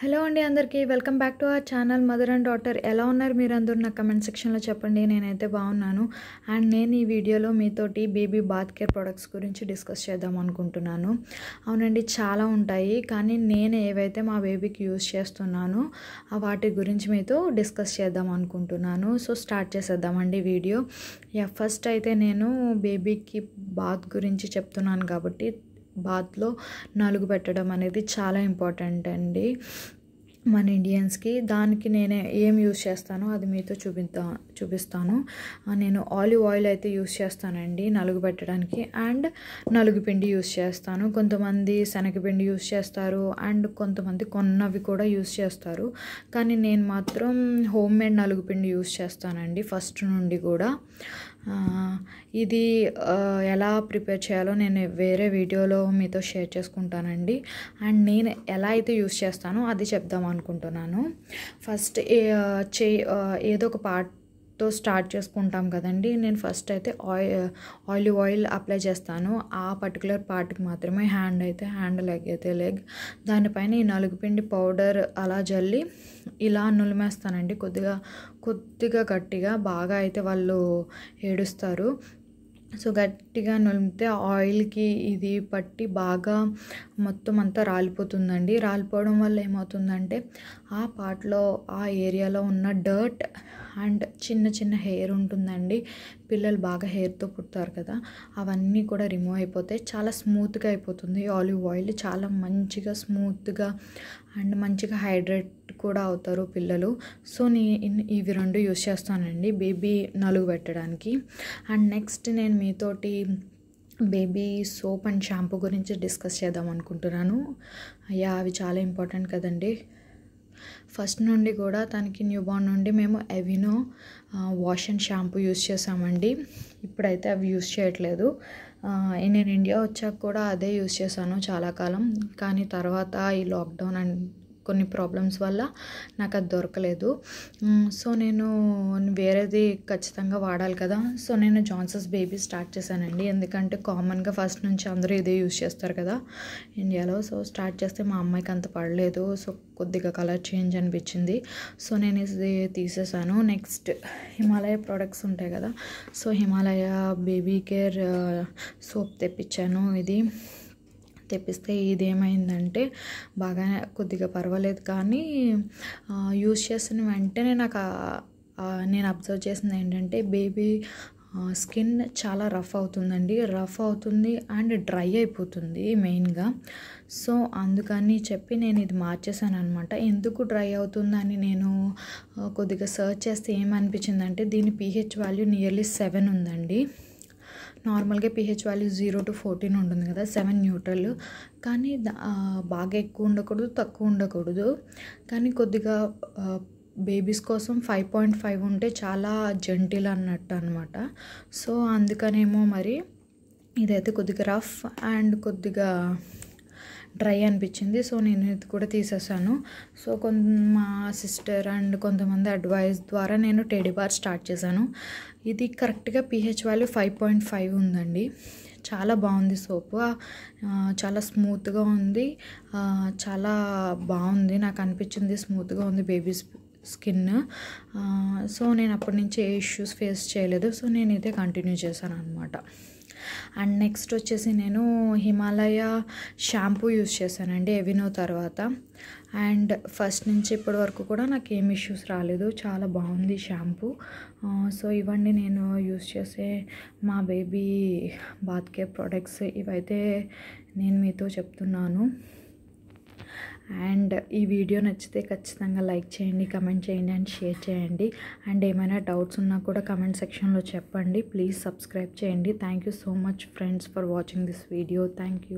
hello అండి అందరికీ welcome back to our channel mother and daughter ఎలా ఉన్నారు మీరందరూ నా కమెంట్ సెక్షన్లో చెప్పండి నేనైతే బాగున్నాను అండ్ నేను ఈ వీడియోలో మీతోటి బేబీ బాత్ కేర్ ప్రొడక్ట్స్ గురించి డిస్కస్ చేద్దాం అనుకుంటున్నాను అవునండి చాలా ఉంటాయి కానీ నేను ఏవైతే మా బేబీకి యూజ్ చేస్తున్నానో వాటి గురించి మీతో డిస్కస్ చేద్దాం అనుకుంటున్నాను సో స్టార్ట్ చేసేద్దామండి వీడియో యా ఫస్ట్ అయితే నేను బేబీకి బాత్ గురించి చెప్తున్నాను కాబట్టి బాత్లో నలుగు పెట్టడం అనేది చాలా ఇంపార్టెంట్ అండి మన ఇండియన్స్కి దానికి నేను ఏం యూస్ చేస్తానో అది మీతో చూపిస్తా చూపిస్తాను నేను ఆలివ్ ఆయిల్ అయితే యూస్ చేస్తానండి నలుగు పెట్టడానికి అండ్ నలుగు పిండి యూస్ చేస్తాను కొంతమంది శనగపిండి యూస్ చేస్తారు అండ్ కొంతమంది కొన్నవి కూడా యూస్ చేస్తారు కానీ నేను మాత్రం హోమ్ మేడ్ నలుగు పిండి యూస్ చేస్తానండి ఫస్ట్ నుండి కూడా ఇది ఎలా ప్రిపేర్ చేయాలో నేను వేరే వీడియోలో మీతో షేర్ చేసుకుంటానండి అండ్ నేను ఎలా అయితే యూస్ చేస్తానో అది చెప్దాం అనుకుంటున్నాను ఫస్ట్ చే ఏదో ఒక పార్ట్ తో స్టార్ట్ చేసుకుంటాం కదండి నేను ఫస్ట్ అయితే ఆయిల్ ఆయిల్ ఆయిల్ అప్లై చేస్తాను ఆ పర్టికులర్ పార్ట్కి మాత్రమే హ్యాండ్ అయితే హ్యాండ్ లెగ్ అయితే లెగ్ దానిపైన ఈ నలుగుపిండి పౌడర్ అలా జల్లి ఇలా నులిమేస్తానండి కొద్దిగా కొద్దిగా గట్టిగా బాగా అయితే వాళ్ళు ఏడుస్తారు సో గట్టిగా నులిమితే ఆయిల్కి ఇది పట్టి బాగా మొత్తం అంతా రాలిపోతుందండి రాలిపోవడం వల్ల ఏమవుతుందంటే ఆ పార్ట్లో ఆ ఏరియాలో ఉన్న డర్ట్ అండ్ చిన్న చిన్న హెయిర్ ఉంటుందండి పిల్లలు బాగా హెయిర్తో పుడతారు కదా అవన్నీ కూడా రిమూవ్ అయిపోతాయి చాలా స్మూత్గా అయిపోతుంది ఆలివ్ ఆయిల్ చాలా మంచిగా స్మూత్గా అండ్ మంచిగా హైడ్రేట్ కూడా అవుతారు పిల్లలు సో నేను ఇవి రెండు యూస్ చేస్తానండి బేబీ నలుగు పెట్టడానికి అండ్ నెక్స్ట్ నేను మీతోటి బేబీ సోప్ అండ్ షాంపూ గురించి డిస్కస్ చేద్దాం అనుకుంటున్నాను అయ్యా అవి చాలా ఇంపార్టెంట్ కదండి ఫస్ట్ నుండి కూడా తనకి న్యూ బార్న్ నుండి మేము Aveeno wash and shampoo use చేసామండి ఇప్పుడైతే అవి యూస్ చేయట్లేదు నేను ఇండియా వచ్చాక కూడా అదే యూస్ చేశాను చాలా కాలం కానీ తర్వాత ఈ లాక్డౌన్ అండ్ కొన్ని ప్రాబ్లమ్స్ వల్ల నాకు అది దొరకలేదు సో నేను వేరేది ఖచ్చితంగా వాడాలి కదా సో నేను జాన్సస్ బేబీ స్టార్ట్ చేశానండి ఎందుకంటే కామన్గా ఫస్ట్ నుంచి అందరూ ఇదే యూస్ చేస్తారు కదా ఇండియాలో సో స్టార్ట్ చేస్తే మా అమ్మాయికి అంత పడలేదు సో కొద్దిగా కలర్ చేంజ్ అనిపించింది సో నేను ఇది తీసేసాను నెక్స్ట్ హిమాలయ ప్రోడక్ట్స్ ఉంటాయి కదా so Himalaya baby care soap తెప్పించాను ఇది తెప్పిస్తే ఇదేమైందంటే బాగా కొద్దిగా పర్వాలేదు కానీ యూజ్ చేసిన వెంటనే నాకు నేను అబ్జర్వ్ చేసింది ఏంటంటే బేబీ స్కిన్ చాలా రఫ్ అవుతుందండి రఫ్ అవుతుంది అండ్ డ్రై అయిపోతుంది మెయిన్గా సో అందుకని చెప్పి నేను ఇది మార్చేసాను అనమాట ఎందుకు డ్రై అవుతుందని నేను కొద్దిగా సర్చ్ చేస్తే ఏమనిపించిందంటే దీని పీహెచ్ వాల్యూ నియర్లీ సెవెన్ ఉందండి నార్మల్గా pH value zero to fourteen ఉంటుంది కదా సెవెన్ న్యూట్రల్ కానీ బాగా ఎక్కువ ఉండకూడదు తక్కువ ఉండకూడదు కానీ కొద్దిగా బేబీస్ కోసం ఫైవ్ పాయింట్ ఫైవ్ ఉంటే చాలా జెంటిల్ అన్నట్టు అనమాట సో అందుకనేమో మరి ఇదైతే కొద్దిగా రఫ్ అండ్ కొద్దిగా డ్రై అనిపించింది సో నేను ఇది కూడా తీసేసాను సో కొంత మా సిస్టర్ అండ్ కొంతమంది అడ్వైస్ ద్వారా నేను టెడీ బార్ స్టార్ట్ చేశాను ఇది కరెక్ట్గా pH value five point five ఉందండి చాలా బాగుంది సోపు చాలా స్మూత్గా ఉంది చాలా బాగుంది నాకు అనిపించింది స్మూత్గా ఉంది బేబీస్ స్కిన్ సో నేను అప్పటి నుంచి ఏ ఇష్యూస్ ఫేస్ చేయలేదు సో నేను ఇదే కంటిన్యూ చేశాను అనమాట అండ్ నెక్స్ట్ వచ్చేసి నేను హిమాలయ షాంపూ యూస్ చేశానండి ఎవినో తర్వాత అండ్ ఫస్ట్ నుంచి ఇప్పటి వరకు కూడా నాకు ఏం ఇష్యూస్ రాలేదు చాలా బాగుంది షాంపూ సో ఇవన్నీ నేను యూస్ చేసే మా బేబీ బాత్ కేర్ ప్రోడక్ట్స్ ఇవైతే నేను మీతో చెప్తున్నాను అండ్ ఈ వీడియో నచ్చితే ఖచ్చితంగా లైక్ చేయండి కమెంట్ చేయండి అండ్ షేర్ చేయండి అండ్ ఏమైనా డౌట్స్ ఉన్నా కూడా కమెంట్ సెక్షన్లో చెప్పండి ప్లీజ్ సబ్స్క్రైబ్ చేయండి thank so much friends for watching this video thank